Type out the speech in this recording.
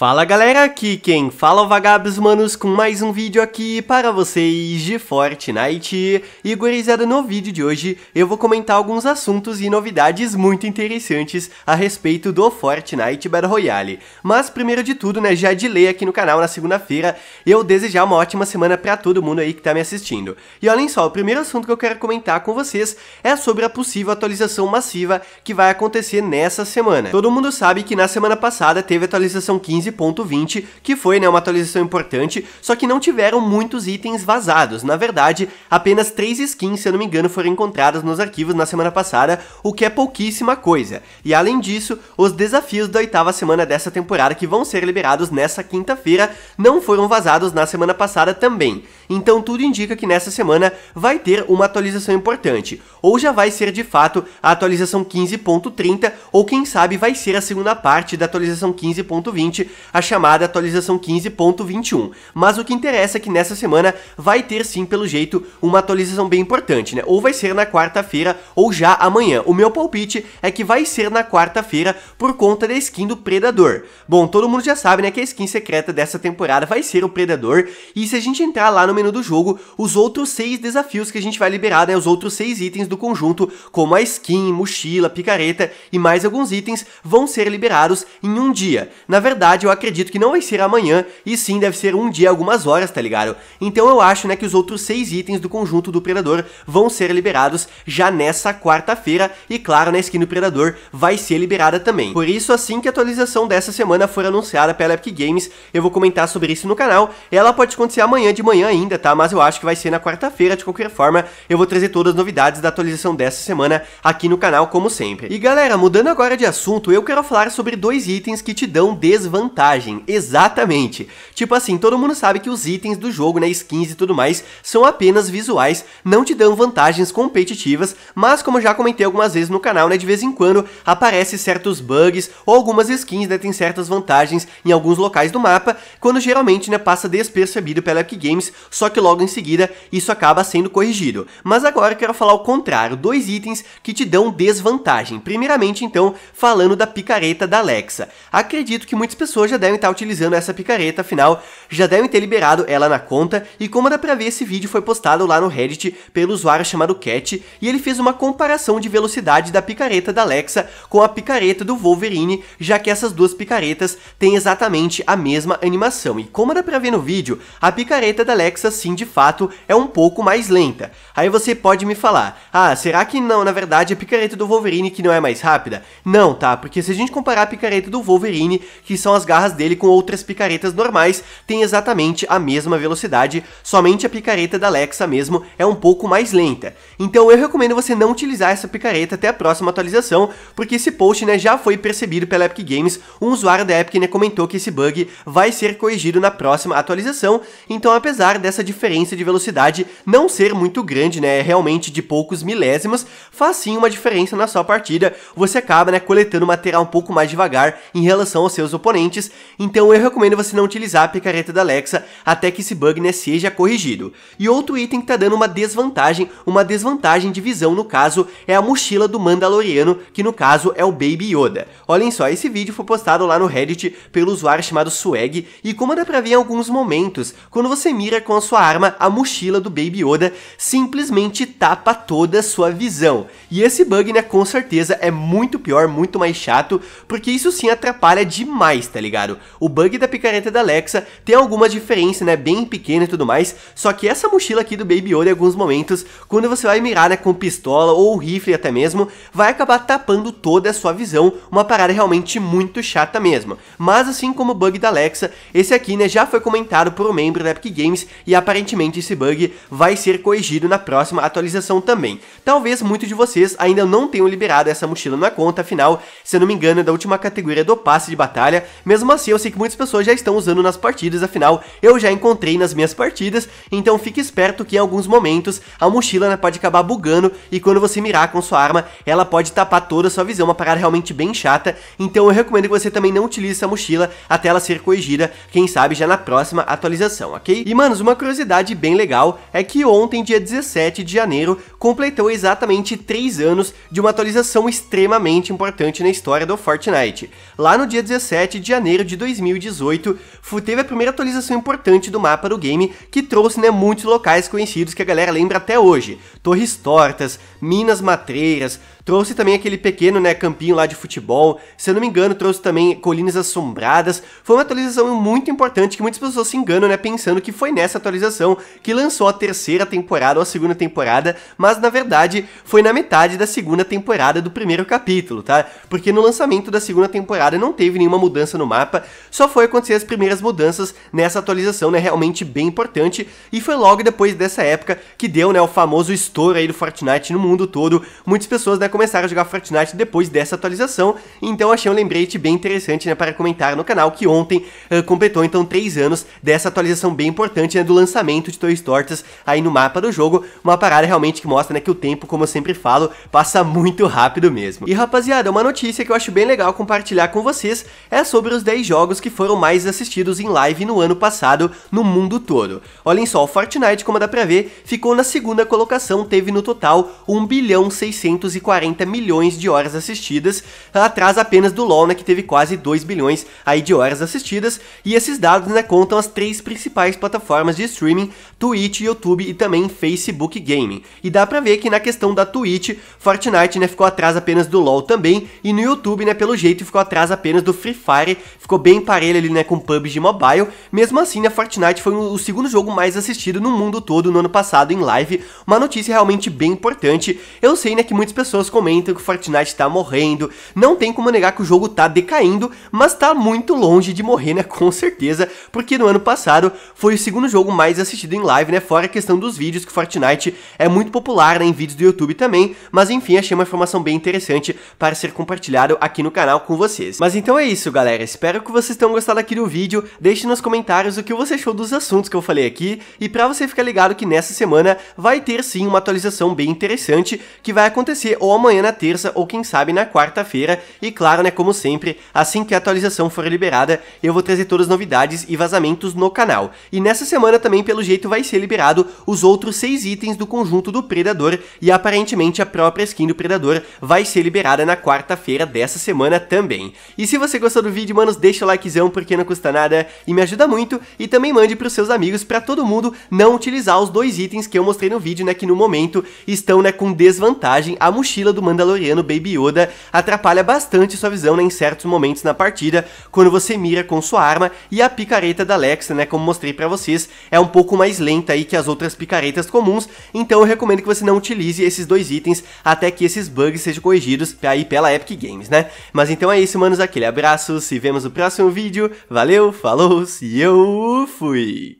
Fala galera, aqui quem fala é o Vagabos Manos com mais um vídeo aqui para vocês de Fortnite. E gurizada, no vídeo de hoje eu vou comentar alguns assuntos e novidades muito interessantes a respeito do Fortnite Battle Royale. Mas primeiro de tudo, né, já de ler aqui no canal na segunda-feira, eu desejar uma ótima semana para todo mundo aí que tá me assistindo. E olhem só, o primeiro assunto que eu quero comentar com vocês é sobre a possível atualização massiva que vai acontecer nessa semana. Todo mundo sabe que na semana passada teve atualização 15 13.20, que foi né, uma atualização importante, só que não tiveram muitos itens vazados. Na verdade, apenas 3 skins, se eu não me engano, foram encontradas nos arquivos na semana passada, o que é pouquíssima coisa. E além disso, os desafios da oitava semana dessa temporada que vão ser liberados nessa quinta-feira não foram vazados na semana passada também então tudo indica que nessa semana vai ter uma atualização importante, ou já vai ser de fato a atualização 15.30, ou quem sabe vai ser a segunda parte da atualização 15.20, a chamada atualização 15.21. Mas o que interessa é que nessa semana vai ter sim, pelo jeito, uma atualização bem importante, né? Ou vai ser na quarta-feira ou já amanhã. O meu palpite é que vai ser na quarta-feira por conta da skin do Predador. Bom, todo mundo já sabe, né, que a skin secreta dessa temporada vai ser o Predador, e se a gente entrar lá no menu do jogo os outros seis desafios que a gente vai liberar, né, os outros seis itens do conjunto, como a skin, mochila, picareta e mais alguns itens vão ser liberados em um dia. Na verdade, eu acredito que não vai ser amanhã, e sim deve ser um dia, algumas horas, tá ligado? Então eu acho, né, que os outros seis itens do conjunto do Predador vão ser liberados já nessa quarta-feira, e claro, na a skin do Predador vai ser liberada também. Por isso, assim que a atualização dessa semana for anunciada pela Epic Games, eu vou comentar sobre isso no canal, ela pode acontecer amanhã de manhã ainda, ainda, tá? Mas eu acho que vai ser na quarta-feira, de qualquer forma. Eu vou trazer todas as novidades da atualização dessa semana aqui no canal, como sempre. E galera, mudando agora de assunto, eu quero falar sobre dois itens que te dão desvantagem. Exatamente. Tipo assim, todo mundo sabe que os itens do jogo, né, skins e tudo mais, são apenas visuais, não te dão vantagens competitivas, mas como já comentei algumas vezes no canal, né, de vez em quando aparecem certos bugs ou algumas skins, né, tem certas vantagens em alguns locais do mapa, quando geralmente, né, passa despercebido pela Epic Games, só que logo em seguida isso acaba sendo corrigido. Mas agora eu quero falar o contrário, dois itens que te dão desvantagem. Primeiramente, então, falando da picareta da Alexa. Acredito que muitas pessoas já devem estar utilizando essa picareta, afinal, já devem ter liberado ela na conta, e como dá pra ver, esse vídeo foi postado lá no Reddit pelo usuário chamado Cat, e ele fez uma comparação de velocidade da picareta da Alexa com a picareta do Wolverine, já que essas duas picaretas têm exatamente a mesma animação. E como dá pra ver no vídeo, a picareta da Alexa Alexa sim, de fato, é um pouco mais lenta. Aí você pode me falar, ah, será que não, na verdade, é a picareta do Wolverine que não é mais rápida? Não, tá, porque se a gente comparar a picareta do Wolverine, que são as garras dele com outras picaretas normais, tem exatamente a mesma velocidade, somente a picareta da Alexa mesmo é um pouco mais lenta. Então eu recomendo você não utilizar essa picareta até a próxima atualização, porque esse post né, já foi percebido pela Epic Games, um usuário da Epic né, comentou que esse bug vai ser corrigido na próxima atualização, então apesar dessa essa diferença de velocidade não ser muito grande, né, é realmente de poucos milésimos, faz sim uma diferença na sua partida, você acaba, né, coletando material um pouco mais devagar em relação aos seus oponentes, então eu recomendo você não utilizar a picareta da Alexa até que esse bug, né, seja corrigido. E outro item que tá dando uma desvantagem, uma desvantagem de visão no caso, é a mochila do Mandaloriano, que no caso é o Baby Yoda. Olhem só, esse vídeo foi postado lá no Reddit pelo usuário chamado Swag, e como dá pra ver em alguns momentos, quando você mira com a sua arma, a mochila do Baby Yoda simplesmente tapa toda a sua visão. E esse bug, né, com certeza é muito pior, muito mais chato, porque isso sim atrapalha demais, tá ligado? O bug da picareta da Alexa tem alguma diferença, né, bem pequena e tudo mais, só que essa mochila aqui do Baby Yoda em alguns momentos, quando você vai mirar, né, com pistola ou rifle até mesmo, vai acabar tapando toda a sua visão, uma parada realmente muito chata mesmo. Mas assim como o bug da Alexa, esse aqui, né, já foi comentado por um membro da Epic Games e aparentemente esse bug vai ser corrigido na próxima atualização também. Talvez muitos de vocês ainda não tenham liberado essa mochila na conta, afinal, se eu não me engano, é da última categoria do passe de batalha. Mesmo assim, eu sei que muitas pessoas já estão usando nas partidas, afinal, eu já encontrei nas minhas partidas, então fique esperto que em alguns momentos a mochila né, pode acabar bugando e quando você mirar com sua arma, ela pode tapar toda a sua visão, uma parada realmente bem chata, então eu recomendo que você também não utilize essa mochila até ela ser corrigida, quem sabe já na próxima atualização, ok? E manos, uma curiosidade bem legal é que ontem, dia 17 de janeiro, completou exatamente 3 anos de uma atualização extremamente importante na história do Fortnite. Lá no dia 17 de janeiro de 2018, teve a primeira atualização importante do mapa do game, que trouxe né, muitos locais conhecidos que a galera lembra até hoje. Torres tortas, minas matreiras, Trouxe também aquele pequeno, né, campinho lá de futebol. Se eu não me engano, trouxe também Colinas Assombradas. Foi uma atualização muito importante que muitas pessoas se enganam, né, pensando que foi nessa atualização que lançou a terceira temporada ou a segunda temporada, mas na verdade foi na metade da segunda temporada do primeiro capítulo, tá? Porque no lançamento da segunda temporada não teve nenhuma mudança no mapa, só foi acontecer as primeiras mudanças nessa atualização, né, realmente bem importante, e foi logo depois dessa época que deu, né, o famoso estouro aí do Fortnite no mundo todo. Muitas pessoas, né, começar a jogar Fortnite depois dessa atualização, então achei um lembrete bem interessante né, para comentar no canal, que ontem uh, completou então 3 anos dessa atualização bem importante né, do lançamento de Toys Tortas aí no mapa do jogo, uma parada realmente que mostra né, que o tempo, como eu sempre falo, passa muito rápido mesmo. E rapaziada, uma notícia que eu acho bem legal compartilhar com vocês é sobre os 10 jogos que foram mais assistidos em live no ano passado no mundo todo. Olhem só, o Fortnite, como dá pra ver, ficou na segunda colocação, teve no total 1 bilhão 640 40 milhões de horas assistidas, atrás apenas do LoL, né, que teve quase 2 bilhões aí de horas assistidas, e esses dados né, contam as três principais plataformas de streaming, Twitch, YouTube e também Facebook Gaming. E dá pra ver que na questão da Twitch, Fortnite né, ficou atrás apenas do LoL também, e no YouTube, né, pelo jeito, ficou atrás apenas do Free Fire, ficou bem parelho ali né, com PUBG Mobile, mesmo assim, né, Fortnite foi o segundo jogo mais assistido no mundo todo no ano passado em live, uma notícia realmente bem importante. Eu sei né, que muitas pessoas comentam que o Fortnite tá morrendo. Não tem como negar que o jogo tá decaindo, mas tá muito longe de morrer, né? Com certeza, porque no ano passado foi o segundo jogo mais assistido em live, né? Fora a questão dos vídeos, que Fortnite é muito popular, né? Em vídeos do YouTube também. Mas enfim, achei uma informação bem interessante para ser compartilhado aqui no canal com vocês. Mas então é isso, galera. Espero que vocês tenham gostado aqui do vídeo. Deixe nos comentários o que você achou dos assuntos que eu falei aqui. E pra você ficar ligado que nessa semana vai ter sim uma atualização bem interessante que vai acontecer ou amanhã na terça ou quem sabe na quarta-feira. E claro, né, como sempre, assim que a atualização for liberada, eu vou trazer todas as novidades e vazamentos no canal. E nessa semana também, pelo jeito, vai ser liberado os outros seis itens do conjunto do Predador e aparentemente a própria skin do Predador vai ser liberada na quarta-feira dessa semana também. E se você gostou do vídeo, manos, deixa o likezão porque não custa nada e me ajuda muito e também mande para os seus amigos para todo mundo não utilizar os dois itens que eu mostrei no vídeo, né, que no momento estão, né, com desvantagem a mochila estrela do Mandaloriano Baby Yoda atrapalha bastante sua visão né, em certos momentos na partida, quando você mira com sua arma e a picareta da Alexa, né, como mostrei para vocês, é um pouco mais lenta aí que as outras picaretas comuns, então eu recomendo que você não utilize esses dois itens até que esses bugs sejam corrigidos aí pela Epic Games, né? Mas então é isso, manos, aquele abraço, se vemos no próximo vídeo, valeu, falou, se eu fui!